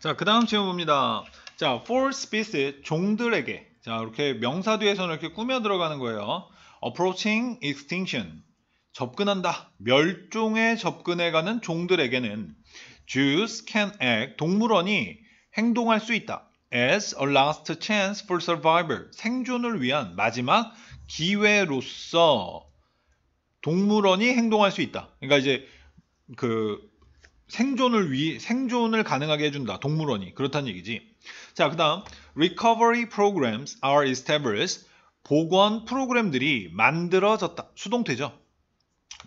자, 그 다음 질문 봅니다. 자, for species, 종들에게. 자, 이렇게 명사 뒤에서는 이렇게 꾸며 들어가는 거예요. approaching extinction. 접근한다. 멸종에 접근해가는 종들에게는 Jews can act. 동물원이 행동할 수 있다. as a last chance for survival. 생존을 위한 마지막 기회로서 동물원이 행동할 수 있다. 그러니까 이제 그 생존을 위해 생존을 가능하게 해준다 동물원이 그렇다는 얘기지. 자 그다음 recovery programs are established 보건 프로그램들이 만들어졌다 수동태죠.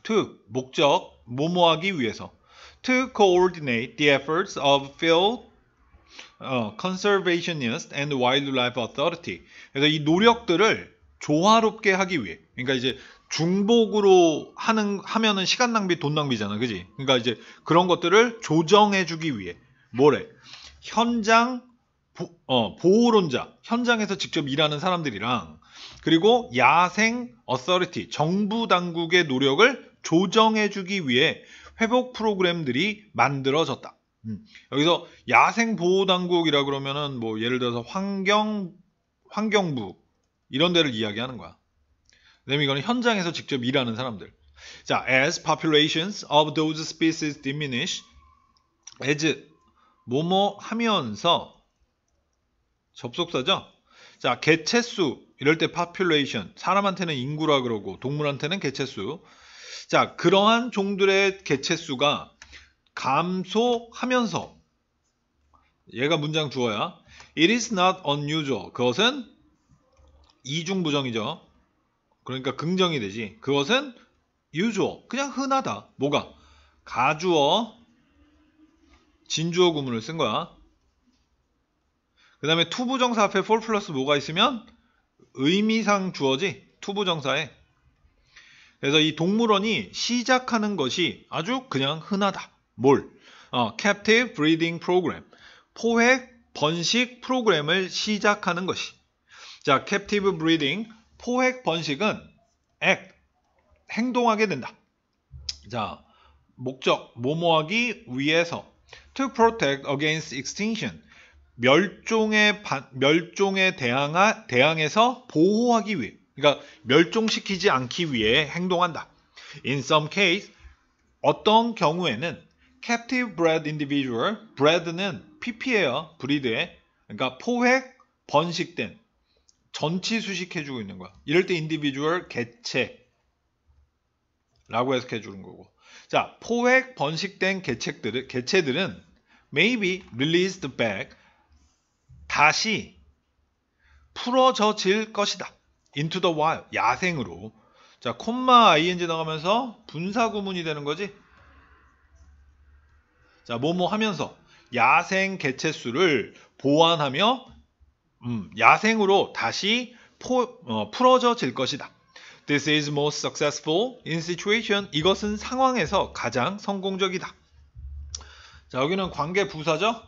to 목적 모모하기 위해서 to coordinate the efforts of field conservationist s and wildlife authority. 그래서 이 노력들을 조화롭게 하기 위해. 그러니까 이제 중복으로 하는 하면은 시간 낭비, 돈 낭비잖아, 그지? 그러니까 이제 그런 것들을 조정해주기 위해 뭐래? 현장 보, 어, 보호론자, 현장에서 직접 일하는 사람들이랑 그리고 야생 어서리티, 정부 당국의 노력을 조정해주기 위해 회복 프로그램들이 만들어졌다. 음. 여기서 야생 보호 당국이라 그러면은 뭐 예를 들어서 환경 환경부 이런 데를 이야기하는 거야. 그다음에 이거는 현장에서 직접 일하는 사람들. 자, as populations of those species diminish, as 뭐뭐 하면서 접속사죠. 자, 개체수 이럴 때 population 사람한테는 인구라 그러고 동물한테는 개체수. 자, 그러한 종들의 개체수가 감소하면서 얘가 문장 주어야. It is not unusual. 그것은 이중부정이죠. 그러니까 긍정이 되지. 그것은 유 s u 그냥 흔하다. 뭐가? 가주어, 진주어 구문을 쓴 거야. 그 다음에 투부정사 앞에 for 플러스 뭐가 있으면 의미상 주어지. 투부정사에. 그래서 이 동물원이 시작하는 것이 아주 그냥 흔하다. 뭘? 어, captive breeding program. 포획 번식 프로그램을 시작하는 것이. 자, captive breeding 포획 번식은 액 행동하게 된다. 자, 목적 모모하기 위해서 to protect against extinction 멸종에 바, 멸종에 대항하, 대항해서 보호하기 위해 그러니까 멸종시키지 않기 위해 행동한다. In some case 어떤 경우에는 captive bred individual, bred는 pp예요. 브리드에. 그러니까 포획 번식된 전치 수식해주고 있는 거야. 이럴 때 인디비주얼 개체라고 해석해주는 거고. 자, 포획 번식된 개체들은 개체들은 maybe released back 다시 풀어져질 것이다. into the wild 야생으로. 자, 콤마 ing 나가면서 분사 구문이 되는 거지. 자, 뭐 뭐 하면서 야생 개체 수를 보완하며 음, 야생으로 다시 포, 어, 풀어져질 것이다. This is most successful in situation. 이것은 상황에서 가장 성공적이다. 자, 여기는 관계 부사죠?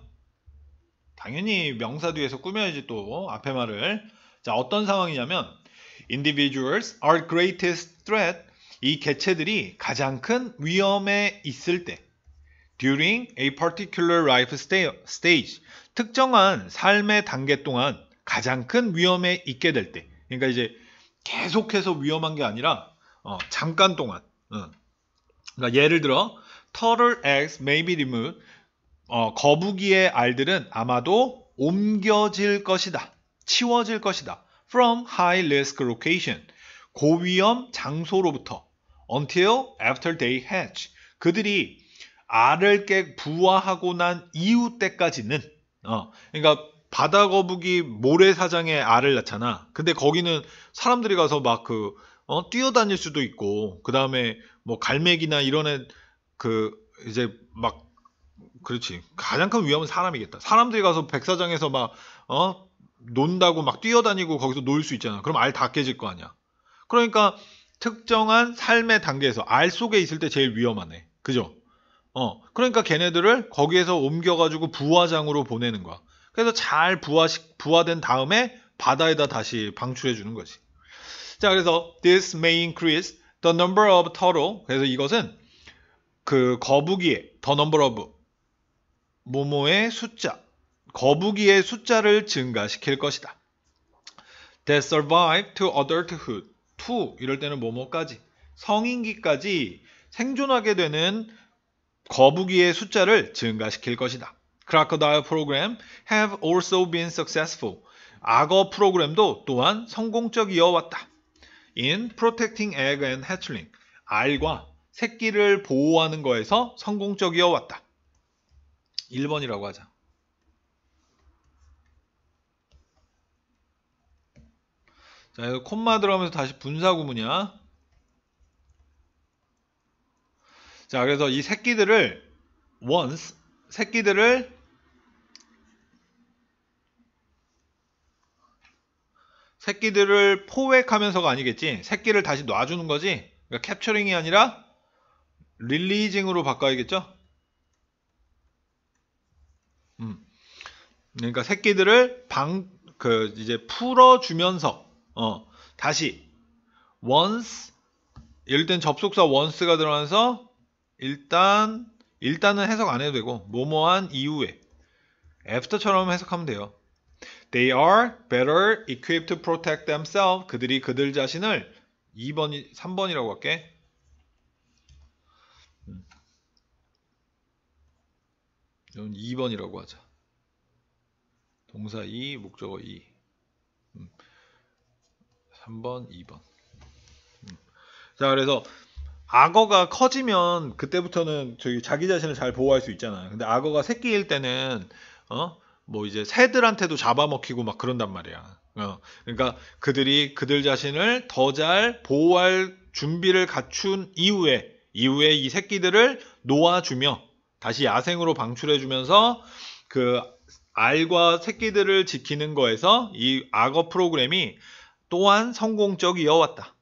당연히 명사 뒤에서 꾸며야지 또 앞에 말을. 자, 어떤 상황이냐면 individuals are greatest threat. 이 개체들이 가장 큰 위험에 있을 때 during a particular life stage 특정한 삶의 단계 동안 가장 큰 위험에 있게 될 때, 그러니까 이제 계속해서 위험한 게 아니라 어, 잠깐 동안. 어. 그러니까 예를 들어 turtle eggs may be removed. 어, 거북이의 알들은 아마도 옮겨질 것이다. 치워질 것이다. from high risk location. 고위험 장소로부터 until after they hatch. 그들이 알을 깨 부화하고 난 이후 때까지는 어, 그러니까 바다 거북이 모래사장에 알을 낳잖아. 근데 거기는 사람들이 가서 막 그, 어, 뛰어다닐 수도 있고, 그 다음에 뭐 갈매기나 이런 애, 그, 이제 막, 그렇지. 가장 큰 위험은 사람이겠다. 사람들이 가서 백사장에서 막, 어, 논다고 막 뛰어다니고 거기서 놀 수 있잖아. 그럼 알 다 깨질 거 아니야. 그러니까 특정한 삶의 단계에서 알 속에 있을 때 제일 위험하네. 그죠? 어, 그러니까 걔네들을 거기에서 옮겨가지고 부화장으로 보내는 거야. 그래서 잘부화 부화된 다음에 바다에다 다시 방출해 주는 거지. 자, 그래서 this may increase the number of turtle. 그래서 이것은 그 거북이의 the number of 모모의 숫자, 거북이의 숫자를 증가시킬 것이다. that survive to adulthood to 이럴 때는 모모까지 성인기까지 생존하게 되는 거북이의 숫자를 증가시킬 것이다. 크라커다일 프로그램 have also been successful. 악어 프로그램도 또한 성공적이어왔다. in protecting egg and hatchling. 알과 새끼를 보호하는 거에서 성공적이어왔다. 1번이라고 하자. 자, 이거 콤마 들어가면서 다시 분사 구문이야. 자 그래서 이 새끼들을 once 새끼들을 새끼들을 포획하면서가 아니겠지 새끼를 다시 놔주는 거지 그러니까 캡처링이 아니라 릴리징으로 바꿔야겠죠 음. 그러니까 새끼들을 방그 이제 풀어주면서 어 다시 once 예를 땐 접속사 once가 들어가면서 일단 일단은 해석 안 해도 되고 뭐뭐한 이후에 after처럼 해석하면 돼요. They are better equipped to protect themselves. 그들이 그들 자신을 2번, 3번이라고 할게. 음. 이건 2번이라고 하자. 동사 2, 목적어 2. 3번, 2번. 자, 그래서 악어가 커지면 그때부터는 저기 자기 자신을 잘 보호할 수 있잖아요. 근데 악어가 새끼일 때는 어? 뭐 이제 새들한테도 잡아먹히고 막 그런단 말이야. 어. 그러니까 그들이 그들 자신을 더 잘 보호할 준비를 갖춘 이후에 이후에 이 새끼들을 놓아주며 다시 야생으로 방출해주면서 그 알과 새끼들을 지키는 거에서 이 악어 프로그램이 또한 성공적이어왔다.